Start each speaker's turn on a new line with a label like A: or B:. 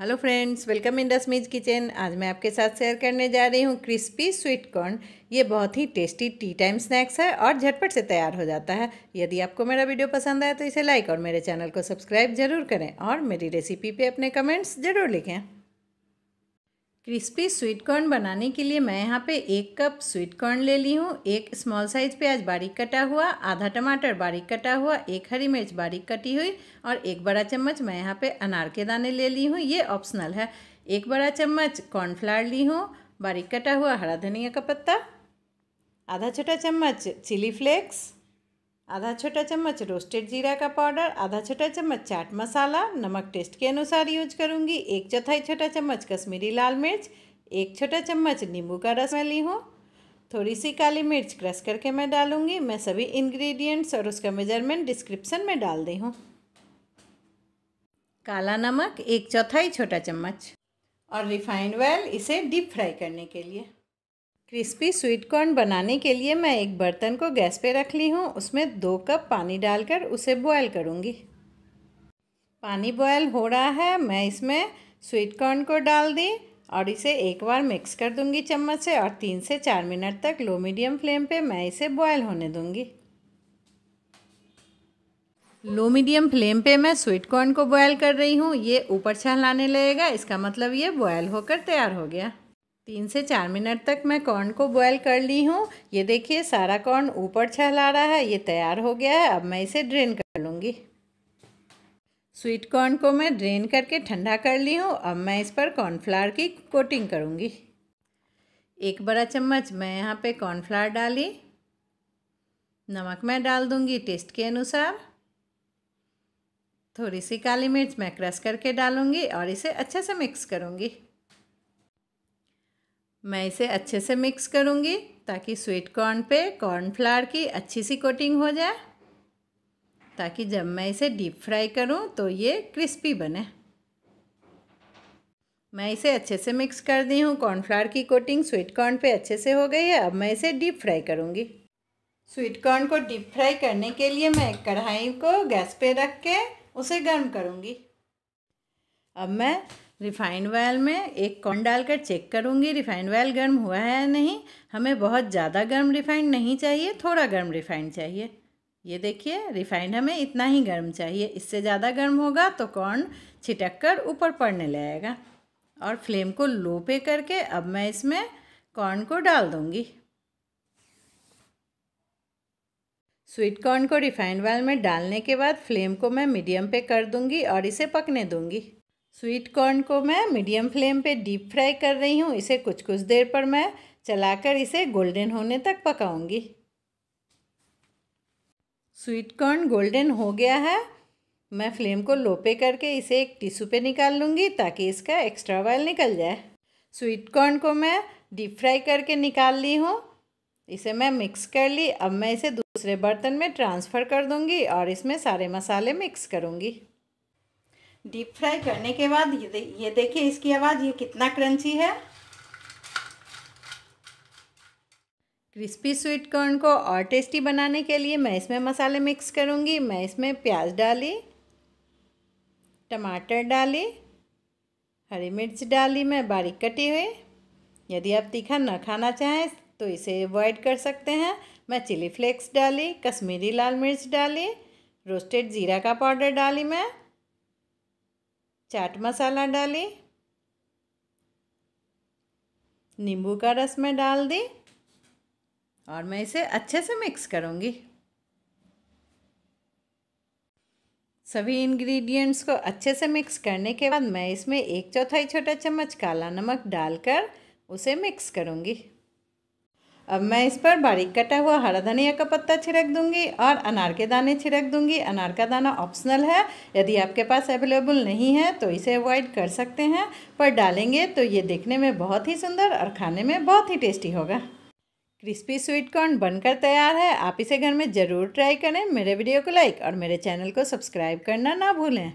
A: hello friends welcome in रसमीज kitchen आज मैं आपके साथ शेयर करने जा रही हूँ क्रिस्पी स्वीट कॉर्न ये बहुत ही टेस्टी टी टाइम स्नैक्स है और झटपट से तैयार हो जाता है यदि आपको मेरा वीडियो पसंद आया तो इसे लाइक और मेरे चैनल को सब्सक्राइब जरूर करें और मेरी रेसिपी पे अपने कमेंट्स ज़रूर लिखें क्रिस्पी स्वीट कॉर्न बनाने के लिए मैं यहाँ पे एक कप स्वीट कॉर्न ले ली हूँ एक स्मॉल साइज़ प्याज बारीक कटा हुआ आधा टमाटर बारीक कटा हुआ एक हरी मिर्च बारीक कटी हुई और एक बड़ा चम्मच मैं यहाँ पे अनार के दाने ले ली हूँ ये ऑप्शनल है एक बड़ा चम्मच कॉर्नफ्लावर ली हूँ बारीक कटा हुआ हरा धनिया का पत्ता आधा छोटा चम्मच चिली फ्लेक्स आधा छोटा चम्मच रोस्टेड जीरा का पाउडर आधा छोटा चम्मच चाट मसाला नमक टेस्ट के अनुसार यूज करूँगी एक चौथाई छोटा चम्मच कश्मीरी लाल मिर्च एक छोटा चम्मच नींबू का रस मैं ली हूँ थोड़ी सी काली मिर्च क्रश करके मैं डालूँगी मैं सभी इंग्रेडिएंट्स और उसका मेजरमेंट डिस्क्रिप्सन में डाल दी हूँ काला नमक एक चौथाई छोटा चम्मच और रिफाइंड ऑयल इसे डीप फ्राई करने के लिए क्रिस्पी स्वीट कॉर्न बनाने के लिए मैं एक बर्तन को गैस पे रख ली हूँ उसमें दो कप पानी डालकर उसे बॉयल करूँगी पानी बॉयल हो रहा है मैं इसमें स्वीट कॉर्न को डाल दी और इसे एक बार मिक्स कर दूँगी चम्मच से और तीन से चार मिनट तक लो मीडियम फ्लेम पे मैं इसे बॉयल होने दूँगी लो मीडियम फ्लेम पे मैं स्वीट कॉर्न को बॉयल कर रही हूँ ये ऊपर छहलाने लगेगा इसका मतलब ये बॉयल होकर तैयार हो गया तीन से चार मिनट तक मैं कॉर्न को बॉयल कर ली हूँ ये देखिए सारा कॉर्न ऊपर छहला रहा है ये तैयार हो गया है अब मैं इसे ड्रेन कर लूँगी स्वीट कॉर्न को मैं ड्रेन करके ठंडा कर ली हूँ अब मैं इस पर कॉर्नफ्लावर की कोटिंग करूँगी एक बड़ा चम्मच मैं यहाँ पे कॉर्नफ्लावर डाली नमक मैं डाल दूँगी टेस्ट के अनुसार थोड़ी सी काली मिर्च मैं क्रश करके डालूँगी और इसे अच्छे से मिक्स करूँगी मैं इसे अच्छे से मिक्स करूँगी ताकि स्वीट कॉर्न पे कॉर्नफ्लावर की अच्छी सी कोटिंग हो जाए ताकि जब मैं इसे डीप फ्राई करूँ तो ये क्रिस्पी बने मैं इसे अच्छे से मिक्स कर दी हूँ कॉर्नफ्लावर की कोटिंग स्वीट कॉर्न पे अच्छे से हो गई है अब मैं इसे डीप फ्राई करूँगी स्वीट कॉर्न को डीप फ्राई करने के लिए मैं एक कढ़ाई को गैस पे रख के उसे गर्म करूँगी अब मैं रिफाइंड ऑयल में एक कॉन डालकर चेक करूँगी रिफाइंड ऑयल गर्म हुआ है या नहीं हमें बहुत ज़्यादा गर्म रिफाइंड नहीं चाहिए थोड़ा गर्म रिफाइंड चाहिए ये देखिए रिफाइंड हमें इतना ही गर्म चाहिए इससे ज़्यादा गर्म होगा तो कॉर्न छिटक कर ऊपर पड़ने लगेगा और फ्लेम को लो पे करके अब मैं इसमें कॉर्न को डाल दूँगी स्वीट कॉर्न को रिफाइंड ऑयल में डालने के बाद फ्लेम को मैं मीडियम पे कर दूंगी और इसे पकने दूंगी स्वीट कॉर्न को मैं मीडियम फ्लेम पे डीप फ्राई कर रही हूँ इसे कुछ कुछ देर पर मैं चलाकर इसे गोल्डन होने तक पकाऊंगी स्वीट कॉर्न गोल्डन हो गया है मैं फ्लेम को लो पे करके इसे एक टिश्यू पे निकाल लूँगी ताकि इसका एक्स्ट्रा ऑयल निकल जाए स्वीट कॉर्न को मैं डीप फ्राई करके निकाल ली हूँ इसे मैं मिक्स कर ली अब मैं इसे दूसरे बर्तन में ट्रांसफ़र कर दूँगी और इसमें सारे मसाले मिक्स करूँगी डीप फ्राई करने के बाद ये दे, ये देखिए इसकी आवाज़ ये कितना क्रंची है क्रिस्पी स्वीट कॉर्न को और टेस्टी बनाने के लिए मैं इसमें मसाले मिक्स करूँगी मैं इसमें प्याज डाली टमाटर डाली हरी मिर्च डाली मैं बारीक कटी हुई यदि आप तीखा न खाना चाहें तो इसे अवॉइड कर सकते हैं मैं चिली फ्लेक्स डाली कश्मीरी लाल मिर्च डाली रोस्टेड जीरा का पाउडर डाली मैं चाट मसाला डाली नींबू का रस में डाल दी और मैं इसे अच्छे से मिक्स करूँगी सभी इंग्रेडिएंट्स को अच्छे से मिक्स करने के बाद मैं इसमें एक चौथाई छोटा चम्मच काला नमक डालकर उसे मिक्स करूँगी अब मैं इस पर बारीक कटा हुआ हरा धनिया का पत्ता छिड़क दूंगी और अनार के दाने छिड़क दूंगी अनार का दाना ऑप्शनल है यदि आपके पास अवेलेबल नहीं है तो इसे अवॉइड कर सकते हैं पर डालेंगे तो ये देखने में बहुत ही सुंदर और खाने में बहुत ही टेस्टी होगा क्रिस्पी स्वीट कॉर्न बनकर तैयार है आप इसे घर में ज़रूर ट्राई करें मेरे वीडियो को लाइक और मेरे चैनल को सब्सक्राइब करना ना भूलें